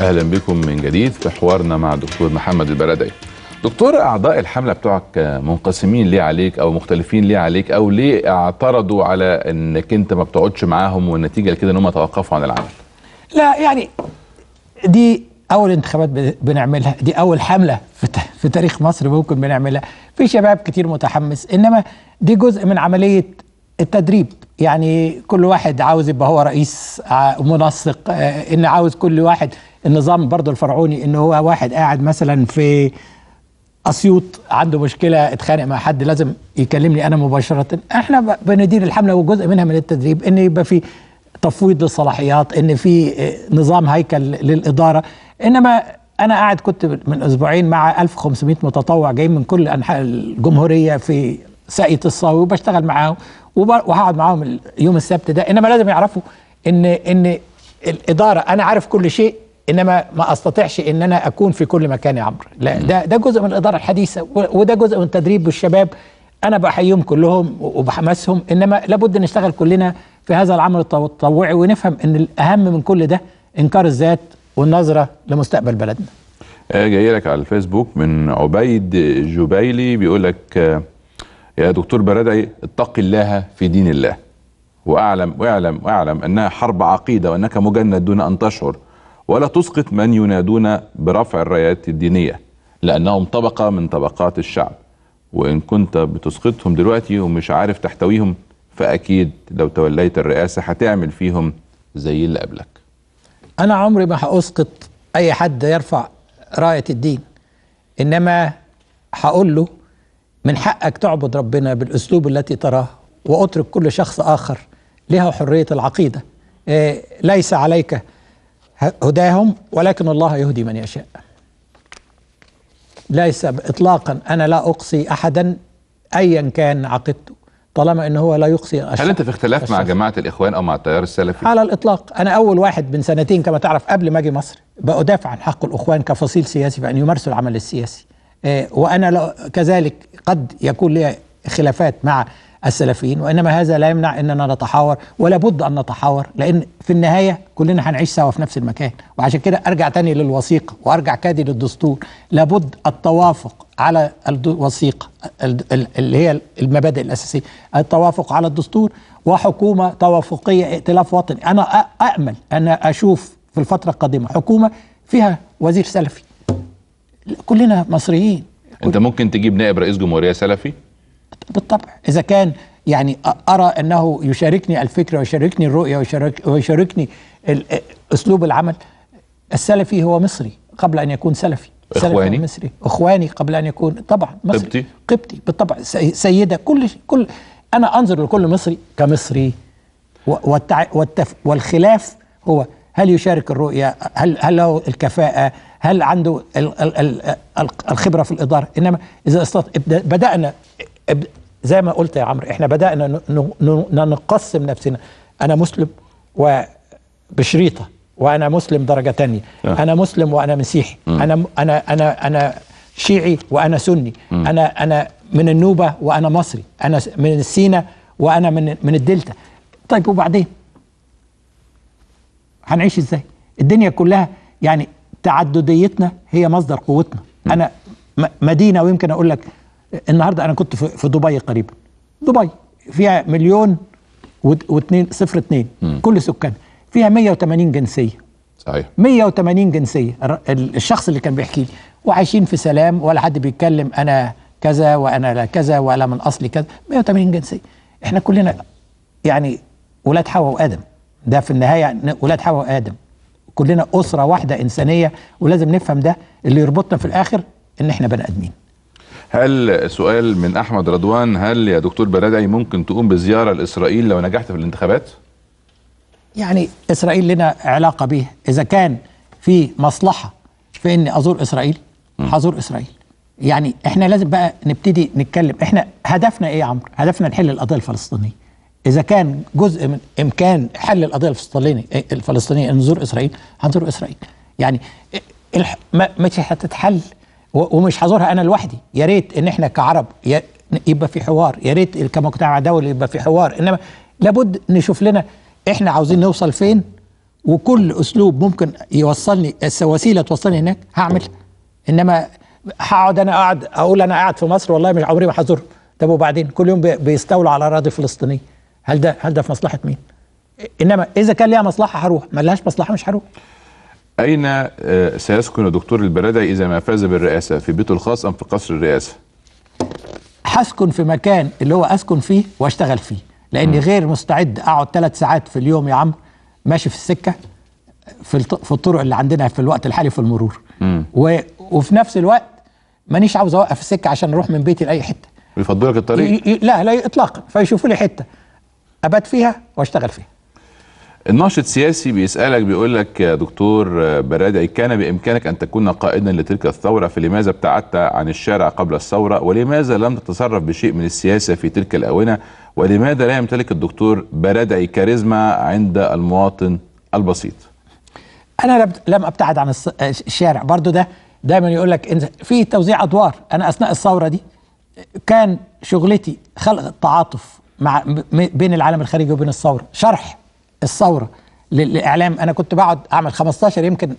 اهلا بكم من جديد في حوارنا مع الدكتور محمد البرادعي دكتور اعضاء الحمله بتوعك منقسمين ليه عليك او مختلفين ليه عليك او ليه اعترضوا على انك انت ما بتقعدش معاهم والنتيجه لكده ان هم توقفوا عن العمل لا يعني دي اول انتخابات بنعملها دي اول حمله في تاريخ مصر ممكن بنعملها في شباب كتير متحمس انما دي جزء من عمليه التدريب يعني كل واحد عاوز يبقى هو رئيس منسق آه، ان عاوز كل واحد النظام برضه الفرعوني ان هو واحد قاعد مثلا في اسيوط عنده مشكله اتخانق مع حد لازم يكلمني انا مباشره احنا بندير الحمله وجزء منها من التدريب ان يبقى في تفويض للصلاحيات ان في آه، نظام هيكل للاداره انما انا قاعد كنت من اسبوعين مع 1500 متطوع جايين من كل انحاء الجمهوريه في ساقية الصاوي وبشتغل معاهم وهقعد معاهم يوم السبت ده انما لازم يعرفوا ان ان الاداره انا عارف كل شيء انما ما استطيعش ان انا اكون في كل مكان يا عمرو لا ده ده جزء من الاداره الحديثه وده جزء من تدريب الشباب انا بحييهم كلهم وبحمسهم انما لابد نشتغل كلنا في هذا العمل التطوعي ونفهم ان الاهم من كل ده انكار الذات والنظره لمستقبل بلدنا آه، جاي لك على الفيسبوك من عبيد جبيلي بيقول لك آه، يا دكتور بردعي اتق الله في دين الله واعلم واعلم واعلم انها حرب عقيده وانك مجند دون ان تشعر ولا تسقط من ينادون برفع الرايات الدينيه لانهم طبقه من طبقات الشعب وان كنت بتسقطهم دلوقتي ومش عارف تحتويهم فاكيد لو توليت الرئاسه هتعمل فيهم زي اللي قبلك انا عمري ما هاسقط اي حد يرفع رايه الدين انما هقول له من حقك تعبد ربنا بالأسلوب التي تراه وأترك كل شخص آخر لها حرية العقيدة إيه، ليس عليك هداهم ولكن الله يهدي من يشاء ليس إطلاقا أنا لا أقصي أحدا أيا كان عقيدته طالما ان هو لا يقصي الشخص هل انت في اختلاف مع جماعه الاخوان او مع التيار السلفي؟ على الاطلاق، انا اول واحد من سنتين كما تعرف قبل ما اجي مصر بادافع عن حق الاخوان كفصيل سياسي بان يمارسوا العمل السياسي. آه، وأنا كذلك قد يكون لي خلافات مع السلفيين وإنما هذا لا يمنع أننا نتحاور ولا بد أن نتحاور لأن في النهاية كلنا هنعيش سوا في نفس المكان وعشان كده أرجع تاني للوثيقة وأرجع كادي للدستور لابد التوافق على الوثيقة اللي هي المبادئ الأساسية التوافق على الدستور وحكومة توافقية ائتلاف وطني أنا أأمل أن أشوف في الفترة القادمة حكومة فيها وزير سلفي كلنا مصريين كل... انت ممكن تجيب نائب رئيس جمهوريه سلفي بالطبع اذا كان يعني ارى انه يشاركني الفكره ويشاركني الرؤيه ويشارك ويشاركني اسلوب العمل السلفي هو مصري قبل ان يكون سلفي اخواني مصري اخواني قبل ان يكون طبعا مصري قبطي قبطي بالطبع سيده كل كل انا انظر لكل مصري كمصري والتع... والتف... والخلاف هو هل يشارك الرؤية هل, هل له الكفاءة هل عنده ال ال ال الخبرة في الإدارة إنما إذا استط... بدأنا زي ما قلت يا عمرو إحنا بدأنا نقسم نفسنا أنا مسلم وبشريطة وأنا مسلم درجة تانية آه. أنا مسلم وأنا مسيحي أنا أنا أنا أنا شيعي وأنا سني أنا أنا من النوبة وأنا مصري أنا من السينا وأنا من من الدلتا طيب وبعدين هنعيش ازاي الدنيا كلها يعني تعدديتنا هي مصدر قوتنا م. انا مدينه ويمكن اقول لك النهارده انا كنت في دبي قريبا دبي فيها مليون واثنين صفر اثنين كل سكان فيها 180 جنسيه صحيح 180 جنسيه الشخص اللي كان بيحكي لي وعايشين في سلام ولا حد بيتكلم انا كذا وانا لا كذا ولا من اصلي كذا 180 جنسيه احنا كلنا يعني ولاد حواء وادم ده في النهاية أولاد حواء وآدم كلنا أسرة واحدة إنسانية ولازم نفهم ده اللي يربطنا في الآخر إن إحنا بني آدمين هل سؤال من أحمد رضوان هل يا دكتور بنادعي ممكن تقوم بزيارة لإسرائيل لو نجحت في الانتخابات؟ يعني إسرائيل لنا علاقة به إذا كان في مصلحة في إني أزور إسرائيل هزور إسرائيل يعني إحنا لازم بقى نبتدي نتكلم إحنا هدفنا إيه يا عمرو؟ هدفنا نحل القضية الفلسطينية اذا كان جزء من امكان حل القضيه الفلسطينيه الفلسطينيه ان نزور اسرائيل هنزور اسرائيل يعني مش هتتحل ومش هزورها انا لوحدي يا ريت ان احنا كعرب يبقى في حوار يا ريت كمجتمع دولي يبقى في حوار انما لابد نشوف لنا احنا عاوزين نوصل فين وكل اسلوب ممكن يوصلني وسيله توصلني هناك هعمل انما هقعد انا قاعد اقول انا قاعد في مصر والله مش عمري ما هزور طب وبعدين كل يوم بيستولوا على اراضي فلسطينيه هل ده هل ده في مصلحه مين؟ انما اذا كان ليها مصلحه هروح ما لهاش مصلحه مش هروح اين آه، سيسكن دكتور البرادعي اذا ما فاز بالرئاسه في بيته الخاص ام في قصر الرئاسه؟ هسكن في مكان اللي هو اسكن فيه واشتغل فيه لاني غير مستعد اقعد ثلاث ساعات في اليوم يا عم ماشي في السكه في في الطرق اللي عندنا في الوقت الحالي في المرور و... وفي نفس الوقت مانيش عاوز اوقف السكه عشان اروح من بيتي لاي حته يفضلك الطريق؟ ي... ي... لا لا اطلاقا فيشوفوا لي حته ابات فيها واشتغل فيها الناشط السياسي بيسألك بيقول لك يا دكتور برادعي كان بإمكانك أن تكون قائدا لتلك الثورة فلماذا ابتعدت عن الشارع قبل الثورة ولماذا لم تتصرف بشيء من السياسة في تلك الأونة ولماذا لا يمتلك الدكتور برادعي كاريزما عند المواطن البسيط أنا لم أبتعد عن الشارع برضو ده دايما يقول لك في توزيع أدوار أنا أثناء الثورة دي كان شغلتي خلق التعاطف مع بين العالم الخارجي وبين الثوره شرح الثوره للاعلام انا كنت بقعد اعمل 15 يمكن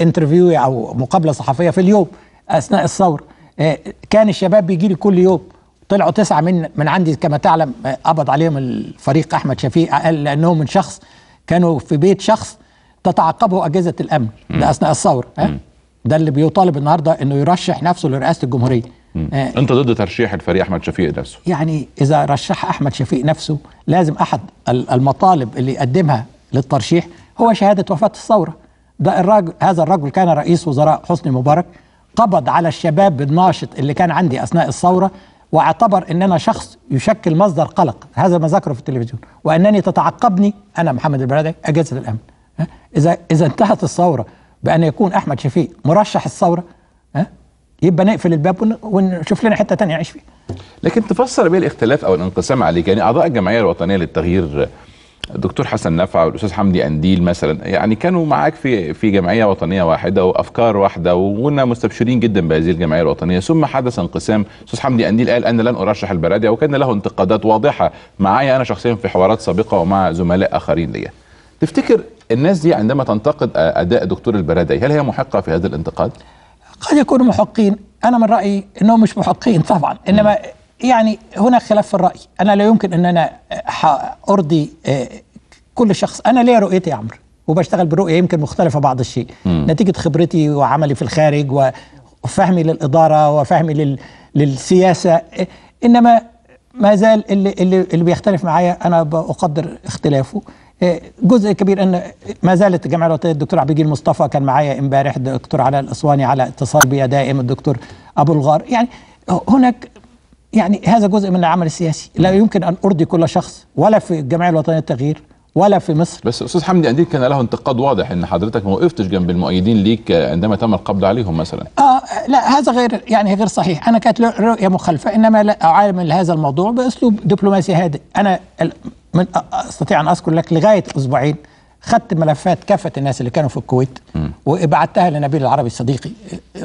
انترفيو او مقابله صحفيه في اليوم اثناء الثوره آه، كان الشباب بيجي لي كل يوم طلعوا تسعه من من عندي كما تعلم قبض آه، عليهم الفريق احمد شفيق لانهم من شخص كانوا في بيت شخص تتعقبه اجهزه الامن ده اثناء الثوره آه، ده اللي بيطالب النهارده انه يرشح نفسه لرئاسه الجمهوريه آه. انت ضد ترشيح الفريق احمد شفيق نفسه يعني اذا رشح احمد شفيق نفسه لازم احد المطالب اللي يقدمها للترشيح هو شهاده وفاه الثوره ده الراجل هذا الرجل كان رئيس وزراء حسني مبارك قبض على الشباب الناشط اللي كان عندي اثناء الثوره واعتبر ان انا شخص يشكل مصدر قلق هذا ما ذكره في التلفزيون وانني تتعقبني انا محمد البرادعي اجهزه الامن اذا اذا انتهت الثوره بان يكون احمد شفيق مرشح الثوره يبقى نقفل الباب ونشوف لنا حته ثانيه يعيش فيها لكن تفسر بيه الاختلاف او الانقسام عليك يعني اعضاء الجمعيه الوطنيه للتغيير الدكتور حسن نفع والاستاذ حمدي انديل مثلا يعني كانوا معاك في في جمعيه وطنيه واحده وافكار واحده وكنا مستبشرين جدا بهذه الجمعيه الوطنيه ثم حدث انقسام استاذ حمدي انديل قال انا لن ارشح البرادعي وكان له انتقادات واضحه معايا انا شخصيا في حوارات سابقه ومع زملاء اخرين ليا تفتكر الناس دي عندما تنتقد اداء دكتور البرادعي هل هي محقه في هذا الانتقاد قد يكونوا محقين انا من رايي انهم مش محقين طبعا انما يعني هنا خلاف في الراي انا لا يمكن ان انا ارضي آه، كل شخص انا ليا رؤيتي يا عمرو وبشتغل برؤيه يمكن مختلفه بعض الشيء نتيجه خبرتي وعملي في الخارج وفهمي للاداره وفهمي لل... للسياسه انما ما زال اللي اللي, اللي بيختلف معايا انا بقدر اختلافه إيه، جزء كبير ان ما زالت الجامعه الوطنيه الدكتور عبد الجليل مصطفى كان معايا امبارح الدكتور علاء الاسواني على اتصال بي دائم الدكتور ابو الغار يعني هناك يعني هذا جزء من العمل السياسي لا يمكن ان ارضي كل شخص ولا في الجمعيه الوطنيه للتغيير ولا في مصر بس استاذ حمدي انديل كان له انتقاد واضح ان حضرتك ما وقفتش جنب المؤيدين ليك عندما تم القبض عليهم مثلا اه لا هذا غير يعني غير صحيح انا كانت رؤيه مخالفه انما لا اعامل هذا الموضوع باسلوب دبلوماسي هادئ انا من استطيع ان اذكر لك لغايه اسبوعين خدت ملفات كافه الناس اللي كانوا في الكويت وبعتها لنبيل العربي صديقي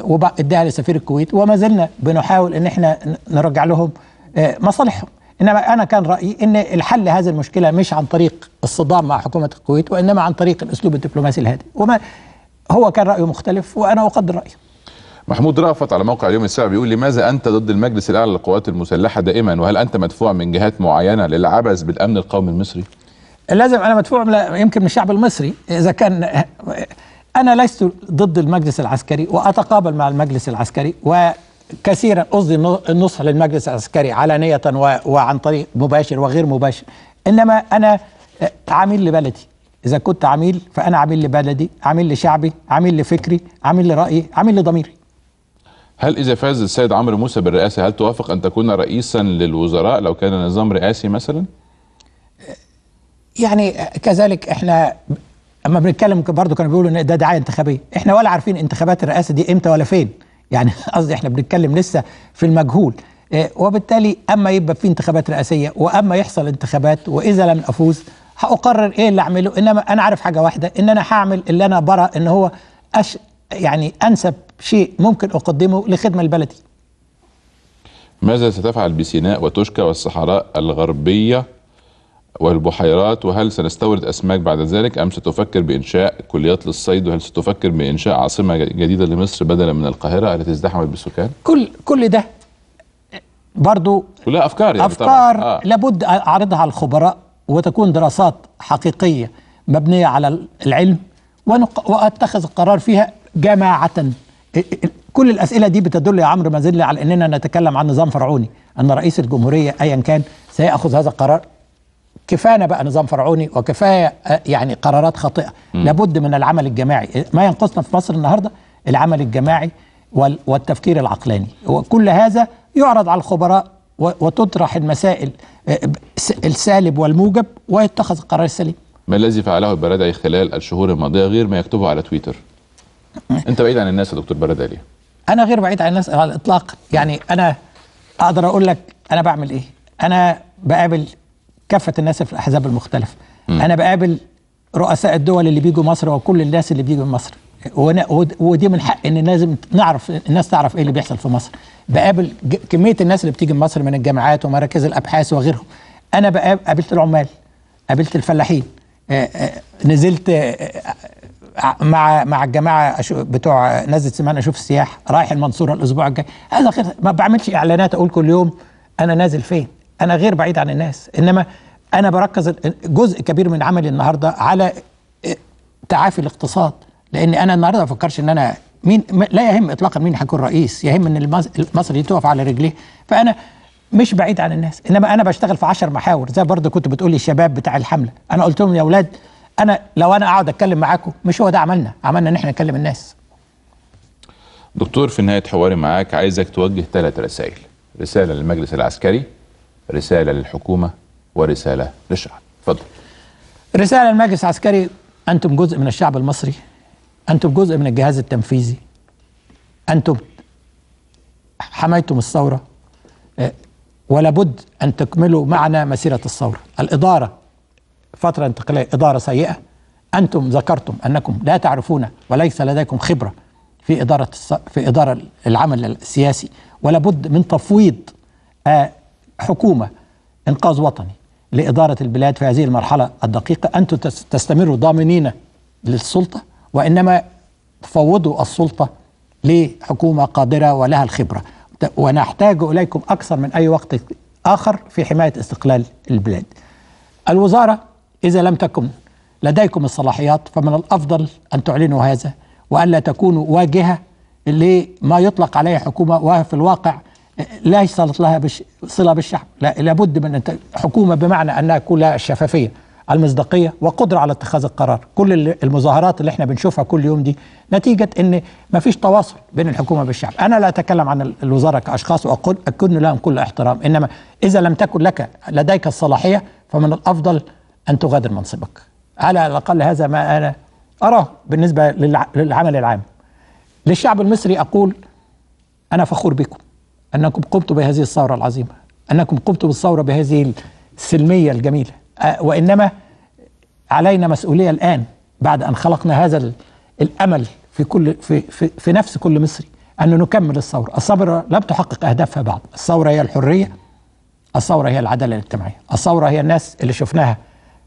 واداها لسفير الكويت وما زلنا بنحاول ان احنا نرجع لهم آه، مصالحهم انما انا كان رايي ان الحل لهذه المشكله مش عن طريق الصدام مع حكومه الكويت وانما عن طريق الاسلوب الدبلوماسي الهادئ وما هو كان رايه مختلف وانا اقدر رايه محمود رأفت على موقع اليوم السابع بيقول لماذا أنت ضد المجلس الأعلى للقوات المسلحة دائما وهل أنت مدفوع من جهات معينة للعبث بالأمن القومي المصري؟ لازم أنا مدفوع يمكن من الشعب المصري إذا كان أنا لست ضد المجلس العسكري وأتقابل مع المجلس العسكري و كثيرا قصدي النصح للمجلس العسكري علانية وعن طريق مباشر وغير مباشر إنما أنا آه، عميل لبلدي إذا كنت عميل فأنا عميل لبلدي عميل لشعبي عميل لفكري عميل لرأيي عميل لضميري هل إذا فاز السيد عمرو موسى بالرئاسة هل توافق أن تكون رئيسا للوزراء لو كان نظام رئاسي مثلا؟ آه، يعني آه، كذلك احنا اما بنتكلم برضه كانوا بيقولوا ان ده دعايه انتخابيه، احنا ولا عارفين انتخابات الرئاسه دي امتى ولا فين، يعني قصدي احنا بنتكلم لسه في المجهول إيه، وبالتالي اما يبقى في انتخابات رئاسيه واما يحصل انتخابات واذا لم افوز هقرر ايه اللي اعمله انما انا عارف حاجه واحده ان انا هعمل اللي انا برى ان هو أش يعني انسب شيء ممكن اقدمه لخدمه البلدي ماذا ستفعل بسيناء وتشكى والصحراء الغربيه والبحيرات وهل سنستورد أسماك بعد ذلك أم ستفكر بإنشاء كليات للصيد وهل ستفكر بإنشاء عاصمة جديدة لمصر بدلا من القاهرة التي ازدحمت بالسكان كل كل ده برضو كلها أفكار يعني أفكار طبعا. آه. لابد أعرضها على الخبراء وتكون دراسات حقيقية مبنية على العلم وأتخذ القرار فيها جماعة كل الأسئلة دي بتدل يا عمرو مازلي على أننا نتكلم عن نظام فرعوني أن رئيس الجمهورية أيا كان سيأخذ هذا القرار كفانا بقى نظام فرعوني وكفايه آه، يعني قرارات خاطئه م. لابد من العمل الجماعي ما ينقصنا في مصر النهارده العمل الجماعي والتفكير العقلاني وكل هذا يعرض على الخبراء وتطرح المسائل آه، السالب والموجب ويتخذ القرار السليم ما الذي فعله البرادعي خلال الشهور الماضيه غير ما يكتبه على تويتر انت بعيد عن الناس يا دكتور برادعي انا غير بعيد عن الناس على الاطلاق يعني انا اقدر اقول لك انا بعمل ايه انا بقابل كافه الناس في الاحزاب المختلفه م. انا بقابل رؤساء الدول اللي بيجوا مصر وكل الناس اللي بيجوا مصر ودي من حق ان لازم نعرف الناس تعرف ايه اللي بيحصل في مصر بقابل كميه الناس اللي بتيجي مصر من الجامعات ومراكز الابحاث وغيرهم انا بقابل قابلت العمال قابلت الفلاحين آه، آه، نزلت آه، مع مع الجماعه بتوع نزلت سمان اشوف السياح رايح المنصوره الاسبوع الجاي هذا خير ما بعملش اعلانات اقول كل يوم انا نازل فين انا غير بعيد عن الناس انما انا بركز جزء كبير من عملي النهارده على تعافي الاقتصاد لان انا النهارده ما بفكرش ان انا مين لا يهم اطلاقا مين هيكون رئيس يهم ان مصر دي تقف على رجليه فانا مش بعيد عن الناس انما انا بشتغل في 10 محاور زي برضه كنت بتقولي الشباب بتاع الحمله انا قلت لهم يا اولاد انا لو انا اقعد اتكلم معاكم مش هو ده عملنا عملنا ان احنا نكلم الناس دكتور في نهايه حواري معاك عايزك توجه ثلاث رسائل رساله للمجلس العسكري رسالة للحكومة ورسالة للشعب اتفضل رسالة للمجلس العسكري أنتم جزء من الشعب المصري أنتم جزء من الجهاز التنفيذي أنتم حميتم الثورة آه، ولابد أن تكملوا معنا مسيرة الثورة الإدارة فترة انتقالية إدارة سيئة أنتم ذكرتم أنكم لا تعرفون وليس لديكم خبرة في إدارة في إدارة العمل السياسي ولابد من تفويض آه، حكومة إنقاذ وطني لإدارة البلاد في هذه المرحلة الدقيقة أنتم تستمروا ضامنين للسلطة وإنما تفوضوا السلطة لحكومة قادرة ولها الخبرة ونحتاج إليكم أكثر من أي وقت آخر في حماية استقلال البلاد الوزارة إذا لم تكن لديكم الصلاحيات فمن الأفضل أن تعلنوا هذا وألا تكونوا واجهة لما يطلق عليه حكومة وفي الواقع لا يصلت لها بش صله بالشعب لا لابد من أن حكومه بمعنى انها كلها الشفافيه المصداقيه وقدره على اتخاذ القرار كل المظاهرات اللي احنا بنشوفها كل يوم دي نتيجه ان ما فيش تواصل بين الحكومه بالشعب انا لا اتكلم عن الوزاره كاشخاص واقول اكن لهم كل احترام انما اذا لم تكن لك لديك الصلاحيه فمن الافضل ان تغادر منصبك على الاقل هذا ما انا اراه بالنسبه للعمل العام للشعب المصري اقول انا فخور بكم أنكم قمتم بهذه الثورة العظيمة أنكم قمتم بالثورة بهذه السلمية الجميلة وإنما علينا مسؤولية الآن بعد أن خلقنا هذا الأمل في كل في في, في نفس كل مصري أن نكمل الثورة الثورة لم تحقق أهدافها بعد الثورة هي الحرية الثورة هي العدالة الاجتماعية الثورة هي الناس اللي شفناها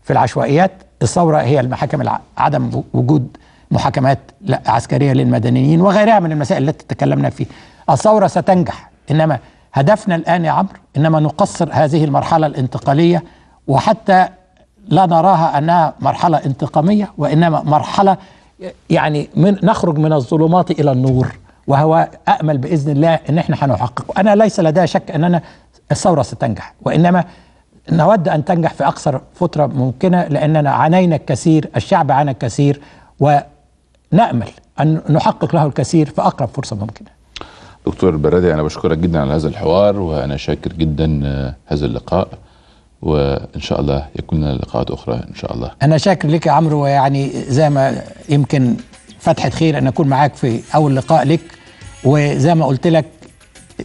في العشوائيات الثورة هي المحاكم الع... عدم وجود محاكمات عسكرية للمدنيين وغيرها من المسائل التي تكلمنا فيها الثورة ستنجح انما هدفنا الان يا عمرو انما نقصر هذه المرحله الانتقاليه وحتى لا نراها انها مرحله انتقاميه وانما مرحله يعني من نخرج من الظلمات الى النور وهو امل باذن الله ان احنا هنحقق انا ليس لدي شك اننا الثوره ستنجح وانما نود ان تنجح في اقصر فتره ممكنه لاننا عانينا الكثير الشعب عانى الكثير ونامل ان نحقق له الكثير في اقرب فرصه ممكنه دكتور البرادي أنا بشكرك جدا على هذا الحوار وأنا شاكر جدا آه، هذا اللقاء وإن شاء الله يكون لنا لقاءات أخرى إن شاء الله أنا شاكر لك يا عمرو ويعني زي ما يمكن فتحة خير أن أكون معاك في أول لقاء لك وزي ما قلت لك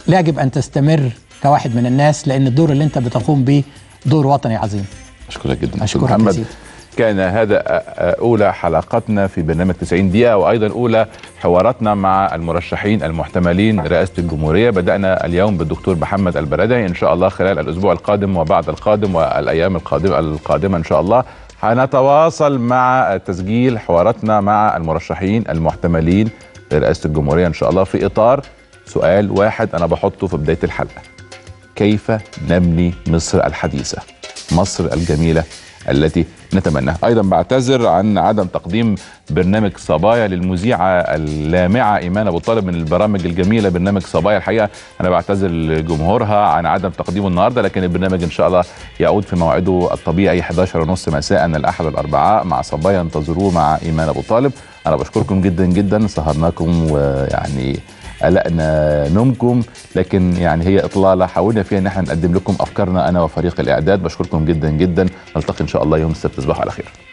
لا يجب أن تستمر كواحد من الناس لأن الدور اللي أنت بتقوم به دور وطني عظيم أشكرك جدا أشكرك محمد كان هذا أولى حلقتنا في برنامج 90 دقيقة وأيضا أولى حواراتنا مع المرشحين المحتملين لرئاسة الجمهورية بدأنا اليوم بالدكتور محمد البردعي إن شاء الله خلال الأسبوع القادم وبعد القادم والأيام القادمة القادمة إن شاء الله هنتواصل مع تسجيل حواراتنا مع المرشحين المحتملين لرئاسة الجمهورية إن شاء الله في إطار سؤال واحد أنا بحطه في بداية الحلقة كيف نبني مصر الحديثة مصر الجميلة التي نتمناها أيضا بعتذر عن عدم تقديم برنامج صبايا للمذيعة اللامعة إيمان أبو طالب من البرامج الجميلة برنامج صبايا الحقيقة أنا بعتذر لجمهورها عن عدم تقديمه النهاردة لكن البرنامج إن شاء الله يعود في موعده الطبيعي 11:30 مساء الأحد الأربعاء مع صبايا انتظروه مع إيمان أبو طالب أنا بشكركم جدا جدا سهرناكم ويعني قلقنا نومكم لكن يعني هي اطلاله حاولنا فيها ان احنا نقدم لكم افكارنا انا وفريق الاعداد بشكركم جدا جدا نلتقي ان شاء الله يوم السبت تصبحوا على خير